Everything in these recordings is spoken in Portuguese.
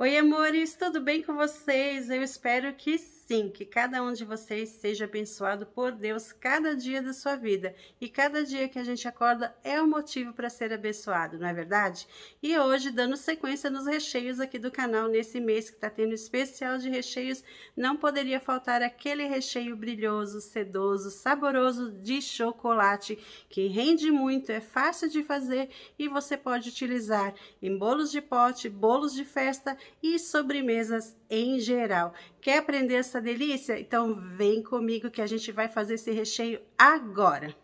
Oi, amores, tudo bem com vocês? Eu espero que sim. Sim, que cada um de vocês seja abençoado por Deus cada dia da sua vida. E cada dia que a gente acorda é um motivo para ser abençoado, não é verdade? E hoje, dando sequência nos recheios aqui do canal, nesse mês que está tendo especial de recheios, não poderia faltar aquele recheio brilhoso, sedoso, saboroso de chocolate, que rende muito, é fácil de fazer e você pode utilizar em bolos de pote, bolos de festa e sobremesas em geral. Quer aprender essa delícia? Então vem comigo que a gente vai fazer esse recheio agora.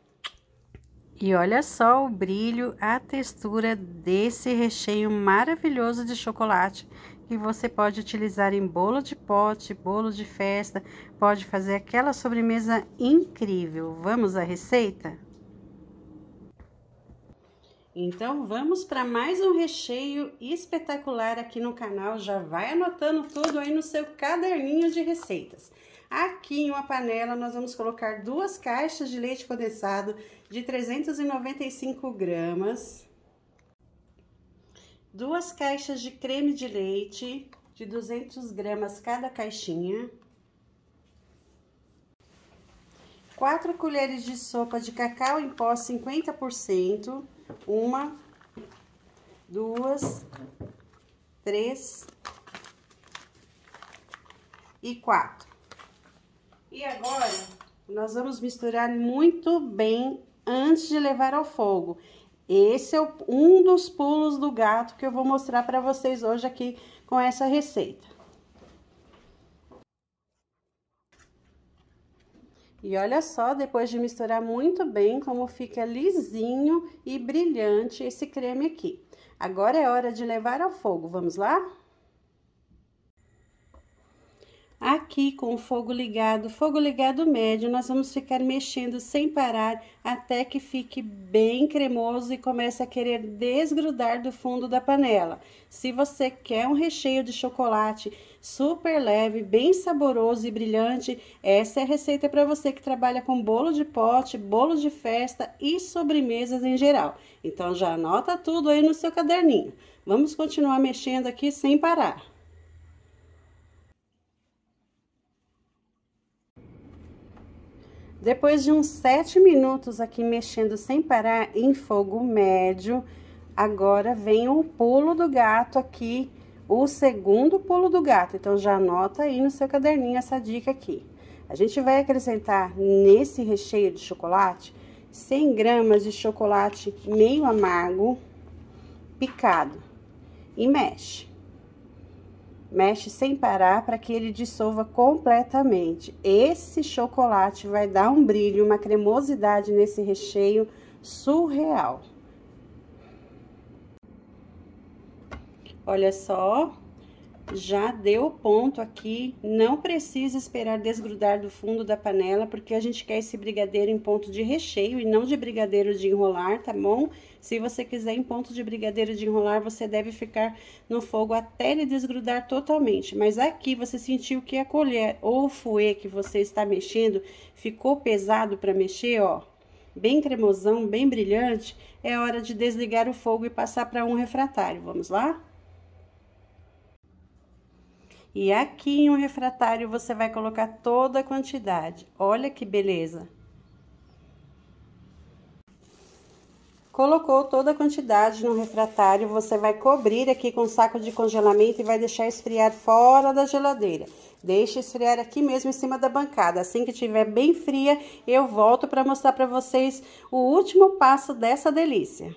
E olha só o brilho, a textura desse recheio maravilhoso de chocolate que você pode utilizar em bolo de pote, bolo de festa, pode fazer aquela sobremesa incrível. Vamos à receita? Então vamos para mais um recheio espetacular aqui no canal. Já vai anotando tudo aí no seu caderninho de receitas. Aqui em uma panela nós vamos colocar duas caixas de leite condensado de 395 gramas, duas caixas de creme de leite de 200 gramas cada caixinha, 4 colheres de sopa de cacau em pó 50%, uma, duas, três e quatro. E agora, nós vamos misturar muito bem antes de levar ao fogo. Esse é um dos pulos do gato que eu vou mostrar para vocês hoje aqui com essa receita. E olha só, depois de misturar muito bem, como fica lisinho e brilhante esse creme aqui. Agora é hora de levar ao fogo, vamos lá? Aqui com o fogo ligado, fogo ligado médio, nós vamos ficar mexendo sem parar até que fique bem cremoso e comece a querer desgrudar do fundo da panela. Se você quer um recheio de chocolate super leve, bem saboroso e brilhante, essa é a receita para você que trabalha com bolo de pote, bolo de festa e sobremesas em geral. Então já anota tudo aí no seu caderninho. Vamos continuar mexendo aqui sem parar. Depois de uns 7 minutos aqui mexendo sem parar em fogo médio, agora vem o pulo do gato aqui, o segundo pulo do gato. Então, já anota aí no seu caderninho essa dica aqui. A gente vai acrescentar nesse recheio de chocolate 100 gramas de chocolate meio amargo picado e mexe mexe sem parar para que ele dissolva completamente. Esse chocolate vai dar um brilho, uma cremosidade nesse recheio surreal. Olha só, já deu ponto aqui, não precisa esperar desgrudar do fundo da panela, porque a gente quer esse brigadeiro em ponto de recheio e não de brigadeiro de enrolar, tá bom? Se você quiser em ponto de brigadeiro de enrolar, você deve ficar no fogo até ele desgrudar totalmente. Mas aqui você sentiu que a colher ou o fouet que você está mexendo ficou pesado para mexer, ó, bem cremosão, bem brilhante, é hora de desligar o fogo e passar para um refratário. Vamos lá? E aqui em um refratário você vai colocar toda a quantidade. Olha que beleza! Colocou toda a quantidade no refratário, você vai cobrir aqui com um saco de congelamento e vai deixar esfriar fora da geladeira. Deixa esfriar aqui mesmo em cima da bancada. Assim que estiver bem fria, eu volto para mostrar para vocês o último passo dessa delícia.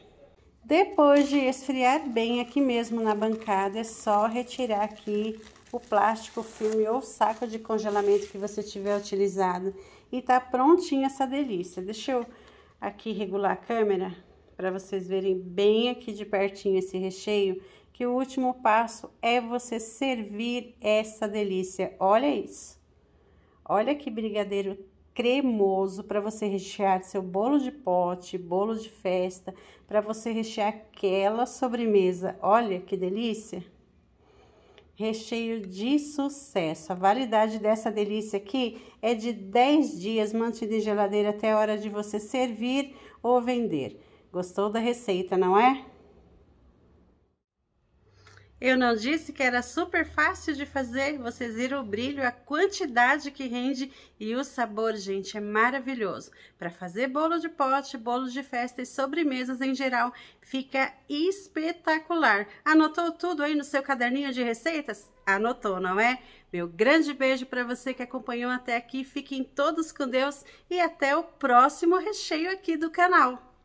Depois de esfriar bem aqui mesmo na bancada, é só retirar aqui o plástico, o filme ou saco de congelamento que você tiver utilizado. E tá prontinha essa delícia. Deixa eu aqui regular a câmera para vocês verem bem aqui de pertinho esse recheio, que o último passo é você servir essa delícia. Olha isso. Olha que brigadeiro cremoso para você rechear seu bolo de pote, bolo de festa, para você rechear aquela sobremesa. Olha que delícia! recheio de sucesso. A validade dessa delícia aqui é de 10 dias, mantida em geladeira até a hora de você servir ou vender. Gostou da receita, não é? Eu não disse que era super fácil de fazer? Vocês viram o brilho, a quantidade que rende e o sabor, gente, é maravilhoso. Para fazer bolo de pote, bolo de festa e sobremesas em geral, fica espetacular. Anotou tudo aí no seu caderninho de receitas? Anotou, não é? Meu grande beijo para você que acompanhou até aqui. Fiquem todos com Deus e até o próximo recheio aqui do canal.